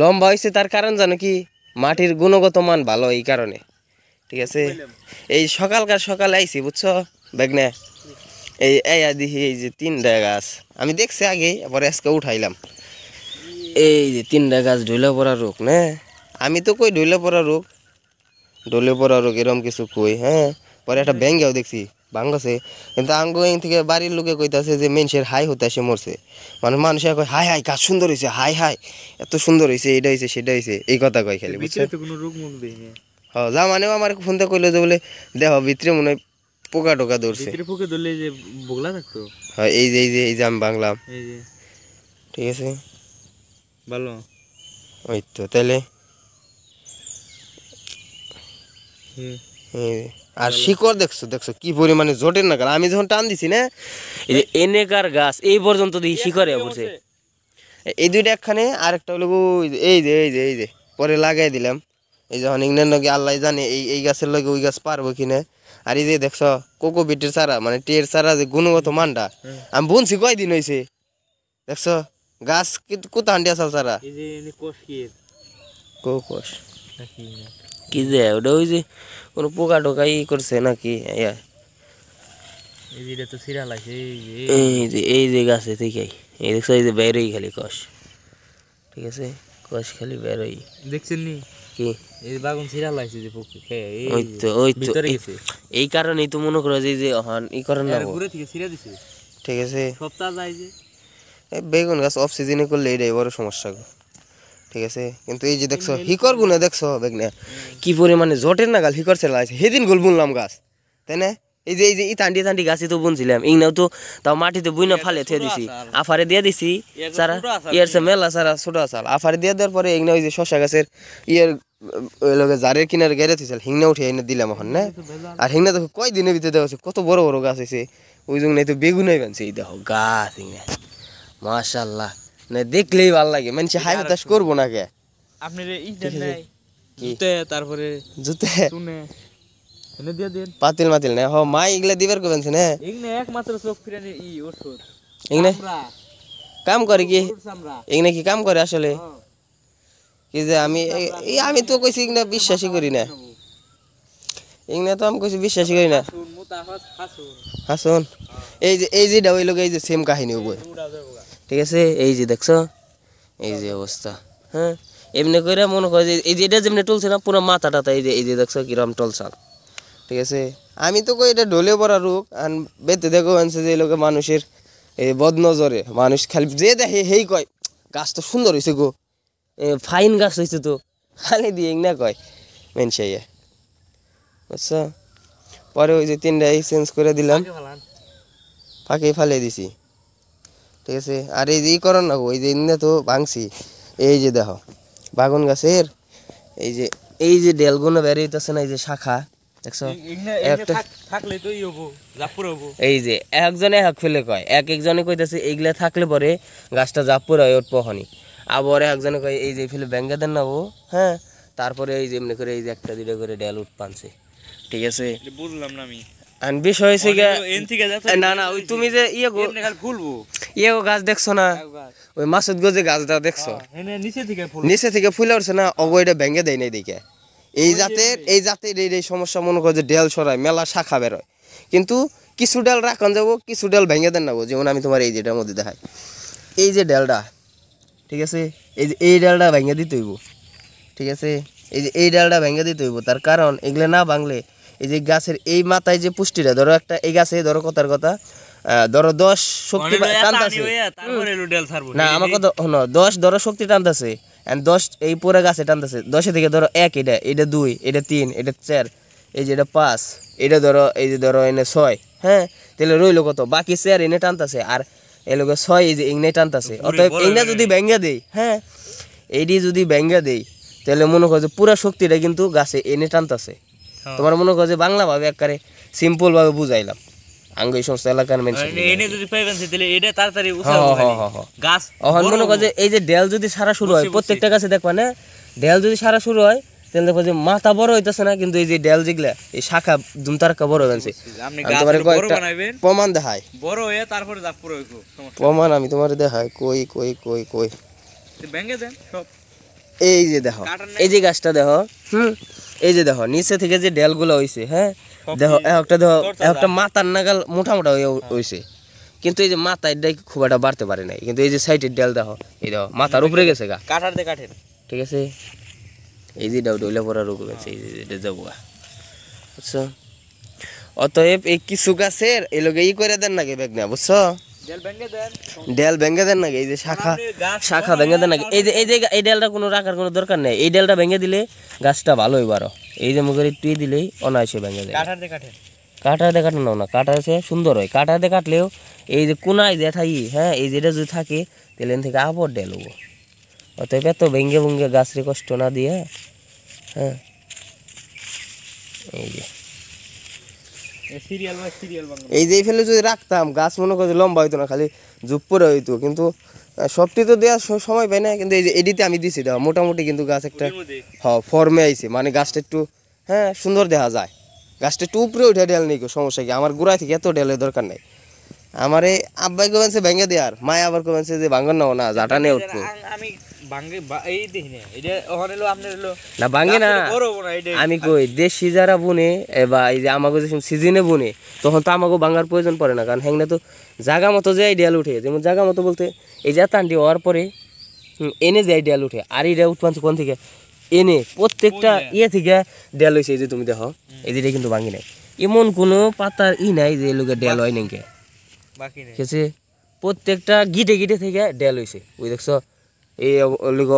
লম্বা হয়েছে তার কারণ জানো কি মাটির গুণগত মান ভালো এই কারণে ঠিক আছে এই সকালকার সকালে আইছি বুঝছো বেগনে এই এই দেখি এই যে তিনটা গাছ আমি দেখছি আগে আবার আজকে উঠাইলাম এই যে তিনটা গাছ ঢুলে পড়া রোগ না আমি তো কই ঢুলে পড়া রোগ ঢুলে পড়া রোগ এরম কিছু কই হ্যাঁ পরে একটা ব্যাঙ্গেও দেখছি ভাঙ্গছে কিন্তু আঙ্গু এং থেকে বাড়ির লোকে কইতাছে যে মেনসের হাই হতাশে মরছে মানে মানুষ কয় হাই হাই কাজ সুন্দর হয়েছে হাই হাই এত সুন্দর হয়েছে এটা হয়েছে সেটা হয়েছে এই কথা কয় খালি বুঝছে কোনো রোগ হ্যাঁ যা মানেও আমার ফোনতে কইলো যে বলে দেহ ভিতরে মনে হয় পোকা টোকা ধরছে পোকা ধরলে যে বগলা থাকতো হ্যাঁ এই যে এই যে এই যে আমি বাংলাম ঠিক আছে ভালো ওই তো তাহলে হুম আর শিকড় দেখছো দেখছো কি পরিমাণে জোটের নাগাল আমি যখন টান দিছি না এই যে এনেকার গাছ এই পর্যন্ত দেখি শিকড়ে পড়ছে এই দুইটা একখানে আর একটা হলো এই যে এই যে এই যে পরে লাগাই দিলাম এই যখন ইংল্যান্ড লগে আল্লাহ জানে এই এই গাছের লগে ওই গাছ পারবো কিনে আর এই যে দেখছো কোকো বিটের চারা মানে টের চারা যে গুণগত মানটা আমি বুনছি কয়দিন হয়েছে দেখছো গাছ কোথা হান্ডিয়া চারা কোকোশ কি যে ওটা ওই যে কোনো পোকা টোকা ই করছে নাকি এই যে এই গাছে থেকেই এই দেখছো এই যে বেরোই খালি কষ ঠিক আছে কষ খালি বেরোই দেখছেন নি কি এই বাগুন ছিড়া লাগছে যে পোকা তো এই কারণেই তো মনে করো যে যে হন ই করেন ঠিক আছে সপ্তাহ যে বেগুন গাছ অফ সিজনে করলে এটাই বড় সমস্যা গো ঠিক আছে কিন্তু এই যে দেখছো হিকর গুনে দেখছো বেগনে কি পরিমাণে জটের না গাল হিকর ছেলে আছে সেদিন গোল বুনলাম গাছ তাই না এই যে এই যে ই তান্ডি গাছই তো বুনছিলাম ইংনাও তো তাও মাটিতে বুইনা ফালে থে দিছি আফারে দিয়ে দিছি সারা ইয়ার সে মেলা সারা ছোট আসাল আফারে দিয়ে দেওয়ার পরে ইংনা ওই যে শশা গাছের ইয়ার লগে জারের কিনারে গেড়ে থুইছিল হিংনা উঠে এনে দিলাম এখন না আর হিংনা দেখো কয় দিনের ভিতরে দেখা কত বড় বড় গাছ আছে ওই জন্য তো বেগুনাই বানছে এই দেখো গাছ হিংনা মাশাল্লাহ না মানে দেখলেই ভাল লাগে মানুষ হাই হতাশ করবো না কে আপনার তারপরে জুতে পাতিল মাতিল না হ মা এগুলা দিবার কবেন সে না একমাত্র চোখ ফিরানি ই ওষুধ এগুলা কাম করে কি এগুলা কি কাম করে আসলে কি যে আমি আমি তো কইছি এগুলা বিশ্বাসই করি না এগুলা তো আমি কইছি বিশ্বাসই করি না হাসুন এই যে এই যে ডাউই এই যে সেম কাহিনী ওগুলো ঠিক আছে এই যে দেখছো এই যে অবস্থা হ্যাঁ এমনি করে মনে করে যে এই যে এটা যেমনি টলছে না পুরো মাথা টাতা এই যে এই যে দেখছো কিরম টলসাল ঠিক আছে আমি তো কই এটা ঢলে পড়া রোগ আর বেতে দেখো আনছে যে লোকে মানুষের এই বদনজরে মানুষ খালি যে দেখে হেই কয় গাছ তো সুন্দর হয়েছে গো ফাইন গাছ হয়েছে তো খালি দিয়ে না কয় মেন সাইয়া বুঝছো পরে ওই যে তিনটা চেঞ্জ করে দিলাম ফাঁকে ফালে দিছি ঠিক আছে আর এই যে ই করেন না ওই যে ইন্দা তো ভাঙছি এই যে দেখো বাগুন গাছের এই যে এই যে ডেলগুনো আছে না এই যে শাখা দেখছো তো এই যে একজনে কয় এক একজনে থাকলে পরে গাছটা হয় একজনে কয় এই যে না হ্যাঁ? তারপরে এই যে এমনি করে এই যে একটা করে ডেল উঠ পানছে ঠিক আছে আর বিষ হয়েছে না না ওই তুমি যে ইয়ে গো ফুলবো ইয়ে গো গাছ দেখছো না ওই মাসুদ গো যে গাছটা দেখছো হ্যাঁ, নিচে থেকে ফুলে উঠছে না অগো এটা ভেঙে দেয় না এদিকে এই জাতের এই জাতের এই সমস্যা মনে করো যে ডেল সরায় মেলা শাখা বেরোয় কিন্তু কিছু ডাল রাখান যাবো কিছু ডাল ভেঙে দেন নাবো যেমন আমি তোমার এই যেটার মধ্যে দেখাই এই যে ডালটা ঠিক আছে এই যে এই ডালটা ভেঙে দিতে হইব ঠিক আছে এই যে এই ডালটা ভেঙে দিতে হইব তার কারণ এগুলো না ভাঙলে এই যে গাছের এই মাথায় যে পুষ্টিটা ধরো একটা এই গাছে ধরো কথার কথা ধরো দশ শক্তি মানে টানতেছে না আমার কথা দশ ধরো শক্তি টানতেছে দশ এই পুরো গাছে টানতেছে দশে থেকে ধরো এক এটা এটা দুই এটা তিন এটা চার এই যে এটা পাঁচ এটা ধরো এই যে ধরো এনে ছয় হ্যাঁ তাহলে রইলো কত বাকি চেয়ার এনে টানতেছে আর এলোকে ছয় এই যে ইংনে টানতেছে অতএব ইংনে যদি ব্যাঙ্গা দেই হ্যাঁ এইটি যদি ব্যাঙ্গা দেই তাহলে মনে হয় যে পুরা শক্তিটা কিন্তু গাছে এনে টানতেছে হ্যাঁ। তোমার মনে করো যে বাংলাভাবে একবারে সিম্পলভাবে বুঝাইলাম আঙ্গ সমস্ত এলাকার মানে এনে যদি পাইবেন তাহলে এটা তাড়াতাড়ি হ্যাঁ, হ্যাঁ, গাছ এখন মনে করো যে এই যে ডেল যদি সারা শুরু হয় প্রত্যেকটা গাছে দেখবা না ডেল যদি সারা শুরু হয় তাহলে দেখো যে মাথা বড় হইতেছে না কিন্তু এই যে ডেল যেগুলা এই শাখা দুমতারকা বড় হয়েছে তোমার কয়েকটা প্রমাণ দেখায় বড় হয়ে তারপরে প্রমাণ আমি তোমার দেখায় কই কই কই কই ব্যাঙ্গে দেন সব এই যে দেখো এই যে গাছটা দেখো হুম এই যে দেখো নিচে থেকে যে ডেলগুলো হয়েছে হ্যাঁ দেখো একটা দেখো একটা মাথার নাগাল মোটা মোটা হইছে কিন্তু এই যে মাথা এটা খুব একটা বাড়তে পারে নাই কিন্তু এই যে সাইডের ডেল দেখো এই দেখো মাথার উপরে গেছে গা কাঠার দে কাঠের ঠিক আছে এই যে ডাউট হইলে পড়া রোগ হয়েছে এই যে যাবো বুঝছো অতএব এই কিছু গাছের এলোকে ই করে দেন নাকি না বুঝছো ডেল ভেঙে দেন নাকি এই যে শাখা শাখা ভেঙে দেন নাকি এই যে এই যে এই ডেলটা কোনো রাখার কোনো দরকার নেই এই ডেলটা ভেঙে দিলে গাছটা ভালো হইব আরো এই যে মুখের তুই দিলেই অনায়াসে ভেঙে দেয় কাঠার দিয়ে কাটে কাটার দিয়ে না কাটা সে সুন্দর হয় কাটা দিয়ে কাটলেও এই যে কোনায় যে ঠাই হ্যাঁ এই যেটা যদি থাকে তাহলে থেকে আবার ডেল হবো অতএব এত ভেঙে ভেঙে গাছরে কষ্ট না দিয়ে হ্যাঁ এই যে এই যে ফেলে যদি রাখতাম গাছ মনে করছে লম্বা হইতো না খালি ঝুপ পরে হইতো কিন্তু সবটি তো দেওয়ার সময় পাই না কিন্তু এই যে এডিতে আমি দিছি দেওয়া মোটামুটি কিন্তু গাছ একটা হ্যাঁ ফর্মে আইছে মানে গাছটা একটু হ্যাঁ সুন্দর দেখা যায় গাছটা একটু উপরে উঠে ডেল নেই সমস্যা কি আমার গোড়ায় থেকে এত ডেলের দরকার নেই আমার এই আব্বাই কমেছে ভেঙে দেওয়ার মায় আবার কমেছে যে ভাঙন নাও না জাটা নেই আচ্ছা, উঠবো আমি কই দেশি যারা বুনে বা এই যে আমাকে যে সিজনে বুনে তখন তো আমাকে বাঙ্গার প্রয়োজন পড়ে না কারণ হ্যাংনা তো জাগা মতো যে আইডিয়াল উঠে যেমন জাগা মতো বলতে এই যে তান্ডি হওয়ার পরে এনে যে আইডিয়াল উঠে আর এটা উঠপানছে কোন থেকে এনে প্রত্যেকটা ইয়ে থেকে ডেল হয়েছে এই যে তুমি দেখো এই যেটা কিন্তু ভাঙি নাই এমন কোনো পাতার ই নাই যে লোকে ডেল হয় নাকি বাকি ঠিক আছে প্রত্যেকটা গিটে গিটে থেকে ডেল হয়েছে ওই দেখছো এই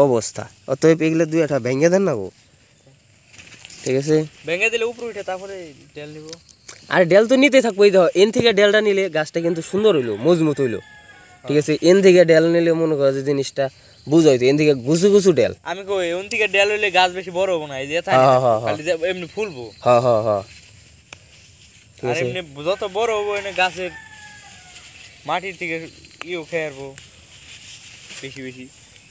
অবস্থা অতএব এগুলো দুই একটা ভেঙে দেন না গো ঠিক আছে ভেঙে দিলে উপরে উঠে তারপরে ডেল নিব আর ডেল তো নিতে থাকবো এই দেখো এন থেকে ডেলটা নিলে গাছটা কিন্তু সুন্দর হইলো মজবুত হইলো ঠিক আছে এন থেকে ডেল নিলে মনে করো যে জিনিসটা বুঝাই তো এন থেকে গুছু গুছু ডেল আমি কই এন থেকে ডেল হইলে গাছ বেশি বড় হবে না এই যে হ্যাঁ, হ্যাঁ, হ্যাঁ। খালি এমনি ফুলবো হ্যাঁ হ্যাঁ হ্যাঁ আর এমনি যত বড় হবো এনে গাছের মাটির থেকে ইও খেয়ারবো বেশি বেশি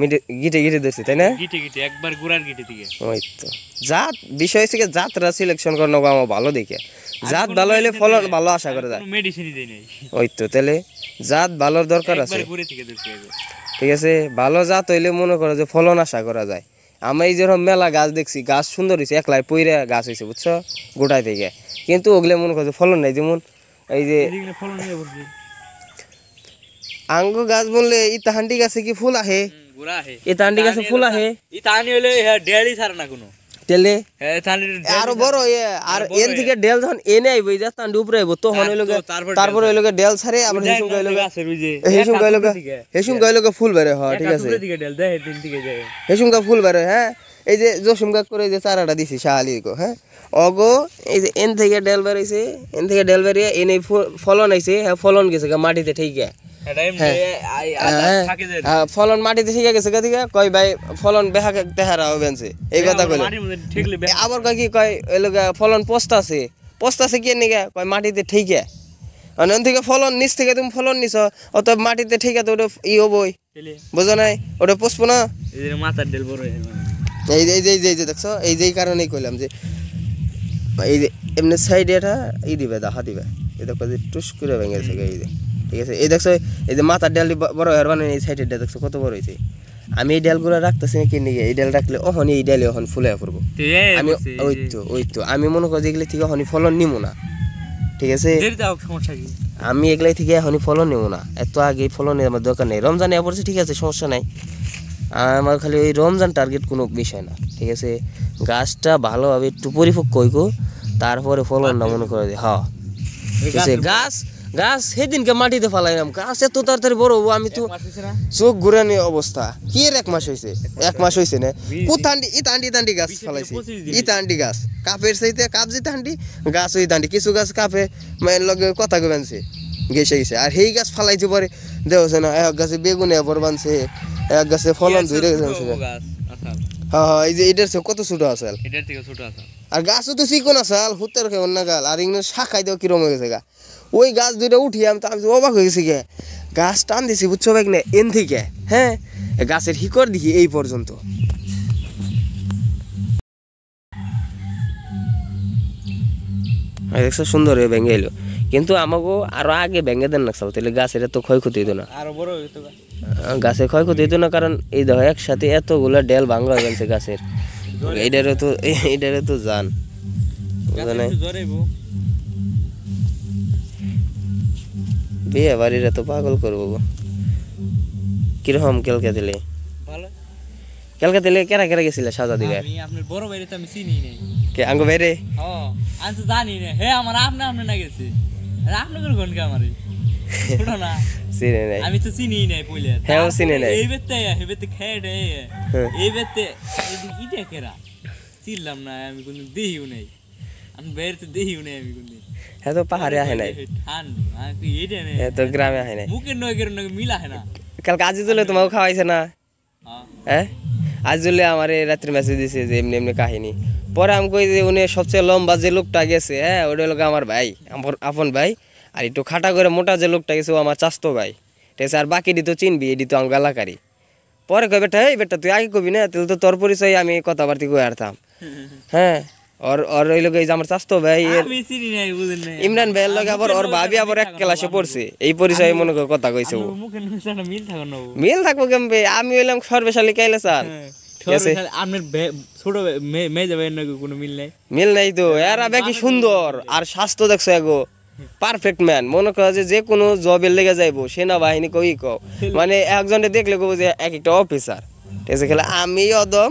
ভালো জাত হইলে মনে করো যে ফলন আশা করা যায় আমি এই যেরকম মেলা গাছ দেখছি গাছ সুন্দর হয়েছে একলাই পইরে গাছ হয়েছে বুঝছো গোটাই থেকে কিন্তু ওগুলো মনে করছে ফলন নাই যেমন এই যে আঙ্গু গাছ বললে ইতাহান্ডি গাছে কি ফুল আহে পুরা হে ফুল আহে ই তানি ডেলি সার না কোনো টেলে হে আর বড় এ আর এন থেকে ডেল যখন এনে আইব যা তান্ডি উপরে আইব তো হন লগে তারপর ওই লগে ডেল সারে আবার হেসুম গাই লগে হেসুম গাই লগে হেসুম গাই লগে ফুল বেরে হ ঠিক আছে থেকে ডেল দে তিন থেকে যায় হেসুম গা ফুল বেরে হ্যাঁ এই যে জসিম কাক করে যে চারাটা দিছি শাহালি গো হ্যাঁ অগো এই যে এন থেকে ডেল বেরিয়েছে এন থেকে ডেল বেরিয়ে এনে ফলন আইছে হ্যাঁ ফলন গেছে গা মাটিতে ঠিক আছে হ্যাঁ, হ্যাঁ। হ্যাঁ। ফলন মাটিতে শিখে গেছে গতিকে কই ভাই ফলন বেহা তেহারা হবেনছে এই কথা কইলো আবার কয় কি কয় ওই ফলন পোস্ত আছে পোস্ত আছে কে নিগে কয় মাটিতে ঠিকে অনন মানে থেকে ফলন নিচ থেকে তুমি ফলন নিছ অত মাটিতে ঠিক আছে ওটা ই হবই বুঝো নাই ওটা পোষবো না মাথার ডেল এই যে এই যে এই যে দেখছ এই যে কারণেই কইলাম যে এই যে এমনি সাইডে এটা ই দিবে দেখা দিবে এ দেখো যে টুস করে ভেঙে থাকে এই যে ঠিক আছে এই দেখছো এই যে মাথার ডালটি বড় হওয়ার মানে এই সাইডের ডাল দেখছো কত বড় হয়েছে আমি এই ডালগুলো রাখতেছি না কিনে এই ডাল রাখলে অহন এই ডালে অহন ফুলে পড়বো আমি ওই তো ওই তো আমি মনে করি এগুলি থেকে অহনি ফলন নিব না ঠিক আছে আমি এগুলাই থেকে এখনই ফলন নিব না এত আগে ফলনের আমার দরকার নেই রমজানে পড়ছে ঠিক আছে সমস্যা নাই আমার খালি ওই রমজান টার্গেট কোনো বিষয় না ঠিক আছে গাছটা ভালোভাবে একটু পরিপক্ক হইকো তারপরে ফলন না আচ্ছা। মনে করে দিই হ্যাঁ ঠিক আছে গাছ গাছ সেদিনকে মাটিতে ফালাইলাম গাছ এত তাড়াতাড়ি বড় হবো আমি তো চোখ ঘুরে নিয়ে অবস্থা কি এক মাস হয়েছে এক মাস হয়েছে না কু তান্ডি ই তান্ডি তান্ডি গাছ ফালাইছে ই তান্ডি গাছ কাপের সাইতে কাপ যে তান্ডি গাছ ওই তান্ডি কিছু গাছ কাপে মায়ের লগে কথা বানছে গেছে গেছে আর সেই গাছ ফালাইছে পরে দেখছে না এক গাছে বেগুনে এবার বানছে এক গাছে ফলন ধরে গেছে হ্যাঁ হ্যাঁ এই যে এটার কত ছোট আসল আর গাছও তো চিকন আসল হুতের খেয়ে অন্য গাল আর এগুলো শাখাই দেওয়া কিরম হয়ে গেছে গা ওই গাছ দুইটা উঠি আমি তো আমি অবাক হয়ে গেছি গে গাছ টান দিছি বুঝছো ভাই না এন থেকে হ্যাঁ গাছের হিকর দেখি এই পর্যন্ত দেখছো সুন্দর হয়ে ভেঙে এলো কিন্তু আমাকে আরো আগে ভেঙে দেন না তাহলে গাছের এত ক্ষয়ক্ষতি হতো না আরো বড় হইতো গাছে ক্ষয়ক্ষতি হতো না কারণ এই দেখো একসাথে এতগুলো ডেল ভাঙা হয়ে গেছে গাছের এটারও তো এটারও তো জান বিয়ে বাড়ির তো পাগল করবো গো কিরকম কেলকা দিলে কেলকা দিলে কেরা কেরা গেছিল সাজা দিলে আপনার বড় বাইরে তো আমি চিনি নাই কে বাইরে আমি তো জানি না হে আমার আপনি আপনি না গেছে আপনি কোন কোন কামারে না চিনি নাই আমি তো হ্যাঁ, চিনি নাই পইলে হ্যাঁ চিনি নাই এই বেতে এই বেতে খেড়ে হ্যাঁ। এই বেতে এই দিকে কেরা না আমি কোনো দেহিও নাই আমার কাহিনী পরে আমি উনি সবচেয়ে লম্বা যে লোকটা গেছে হ্যাঁ ওটা আমার ভাই আপন ভাই আর একটু খাটা করে মোটা যে লোকটা গেছে ও আমার চাস্তো ভাই ঠিক আছে আর বাকি তো চিনবি এটি তো আমি এলাকারই পরে কবে বেটা বেটা তুই আগে কবি না তাহলে তো তোর পরিচয় আমি কথাবার্তি কয়ে আরতাম হ্যাঁ আর যে আমার চাস্তো ভাই ভাবি এক ক্লাসে পড়ছে এই মনে কথা আমি হইলাম হ্যাঁ, মিল নাই তো হ্যাঁ, এরা আর স্বাস্থ্য দেখছো এগো পারফেক্ট ম্যান মনে করো যে কোনো জবের লেগে যাইবো সেনাবাহিনী কই কও মানে একজন দেখলে কব যে এক একটা অফিসার ঠিক আছে খেলে আমি অদম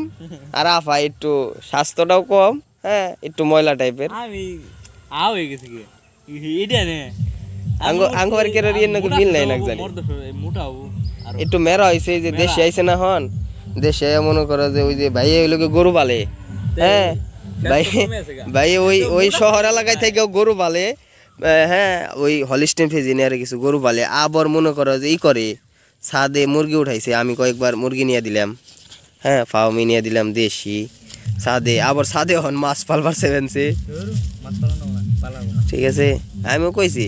আর আফা একটু স্বাস্থ্যটাও কম হ্যাঁ একটু ময়লা টাইপের আমি আও হয়ে গেছি এটা নে আঙ্গ আঙ্গ বারকের এর নাকি বিল নাই না জানি মোটা হবো একটু মেরা হইছে যে দেশে আইছে না হন দেশে মনে করো যে ওই যে ভাই ওই লোকে গরু পালে হ্যাঁ ভাই ভাই ওই ওই শহর এলাকায় থেকেও গরু পালে হ্যাঁ ওই হলিস্টিন ফেজিনিয়ারে কিছু গরু পালে আবার মনে করো যে ই করে ছাদে মুরগি উঠাইছে আমি কয়েকবার মুরগি নিয়ে দিলাম হ্যাঁ ফাউমি নিয়ে দিলাম দেশি সাদে আবার সাদে হন মাস পালবার সেভেন সে ঠিক আছে আমিও কইছি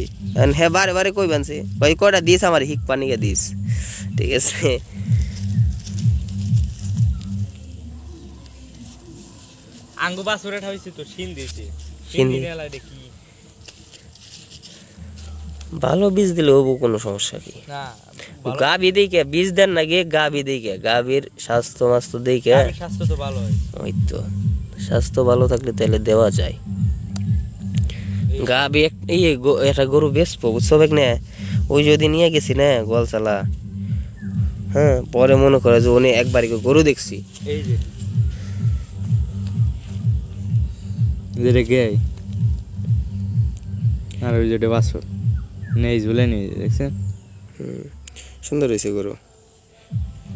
হ্যাঁ বারে বারে কইবেন সে ভাই কয়টা দিস আমার হিক পানিকে দিস ঠিক আছে আঙ্গু বাসুরে ঠাইছি তো সিন দিছি সিন দিলে দেখি ভালো বীজ দিলে হবো কোনো সমস্যা কি গাভি দেখে বীজ দেন না গিয়ে গাভি দেখে গাভির স্বাস্থ্য মাস্ত দেখে স্বাস্থ্য ভালো ওই তো স্বাস্থ্য ভালো থাকলে তাহলে দেওয়া যায় গাভি এই একটা গরু বেশ বুঝছো ভাই না ওই যদি নিয়ে গেছি না চালা হ্যাঁ পরে মনে করে যে উনি একবার গরু দেখছি এই যে যেটা আর ওই যেটা বাসর নেই ঝুলে নিয়ে যায় দেখছেন সুন্দর হয়েছে গরু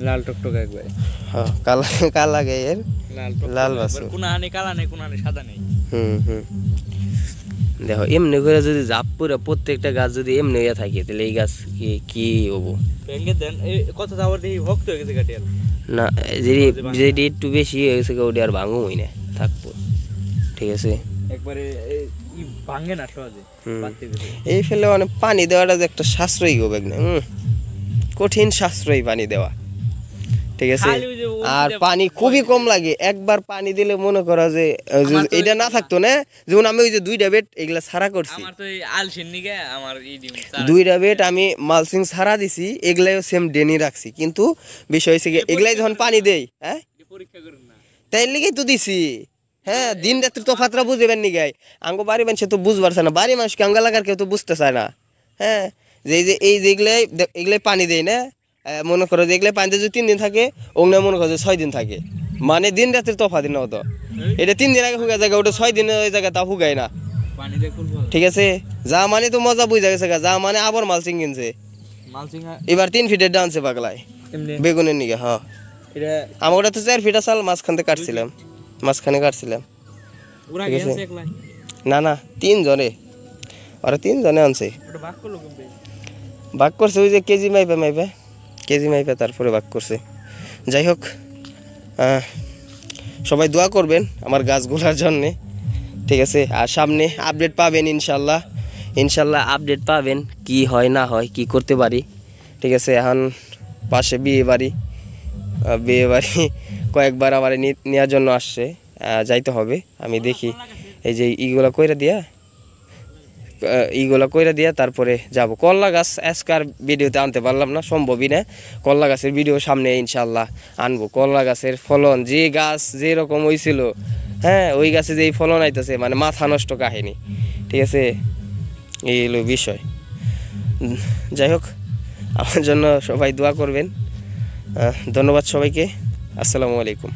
লাল টকটক একবার হ্যাঁ কালা কালা এর লাল লাল বাসু কোন আনে কালা নেই কোন আনে সাদা নেই হুম হুম দেখো এমনি করে যদি জাপ পুরো প্রত্যেকটা গাছ যদি এমনি হয়ে থাকে তাহলে এই গাছ কি কি হবো ভেঙে দেন কত যাওয়ার দেখি ভক্ত হয়ে গেছে কাটিয়াল না যদি যদি একটু বেশি হয়ে গেছে ওটা আর ভাঙো হই না থাকবো ঠিক আছে একবারে এই ফেলে মানে পানি দেওয়াটা যে একটা সাশ্রয়ী না কঠিন সাশ্রয়ী পানি দেওয়া ঠিক আছে আর পানি খুবই কম লাগে একবার পানি দিলে মনে যে এটা না থাকতো না যেমন আমি ওই যে দুইটা এগুলা সারা করছি দুইটা বেড আমি মালসিং সারা দিছি এগুলাই সেম ডেনি রাখছি কিন্তু বিষয় হচ্ছে এগুলাই যখন পানি দেয় হ্যাঁ তাই লিগে তো দিছি হ্যাঁ দিন রাত্রি তো তফাতরা বুঝবেন নি গাই আঙ্গো বাড়ি মানুষে তো বুঝ পারছে না বাড়ি মানুষকে আঙ্গা লাগার কেউ তো বুঝতে চায় না হ্যাঁ যে যে এই যেগুলাই এগুলাই পানি দেয় না মনে করো যেগুলাই পানিতে যদি তিন দিন থাকে ওগুলো মনে করো যে ছয় দিন থাকে মানে দিন রাত্রি তফা দিন হতো এটা তিন দিন আগে হুগা জায়গা ওটা ছয় দিনের ওই জায়গা তা হুগায় না ঠিক আছে যা মানে তো মজা বুঝা গেছে যা মানে আবার মালসিং কিনছে এবার তিন ফিটের ডান্সে পাগলায় বেগুনের নিগে হ্যাঁ আমার ওটা তো চার ফিটা সাল মাঝখান থেকে কাটছিলাম মাঝখানে কাটছিলাম না না তিন জনে তিনজনে আনছে বাঘ করছে ওই যে কেজি মাইপা মাইপা কেজি মাইপা তারপরে বাঘ করছে যাই হোক সবাই দোয়া করবেন আমার গাছগুলোর জন্যে ঠিক আছে আর সামনে আপডেট পাবেন ইনশাল্লাহ ইনশাল্লাহ আপডেট পাবেন কি হয় না হয় কি করতে পারি ঠিক আছে এখন পাশে বিয়ে বাড়ি বিয়ে বাড়ি কয়েকবার আমার নেওয়ার জন্য আসছে যাইতে হবে আমি দেখি এই যে ইগুলা কইরা দিয়া ইগুলা কইরা দিয়া তারপরে যাব কল্লা গাছ আজকার ভিডিওতে আনতে পারলাম না সম্ভবই না কল্লা গাছের ভিডিও সামনে ইনশাল্লাহ আনবো কল্লা গাছের ফলন যে গাছ যে রকম হয়েছিল হ্যাঁ ওই গাছে যেই ফলন আইতেছে মানে মাথা নষ্ট কাহিনী ঠিক আছে এই হলো বিষয় যাই হোক আমার জন্য সবাই দোয়া করবেন ধন্যবাদ সবাইকে আসসালামু আলাইকুম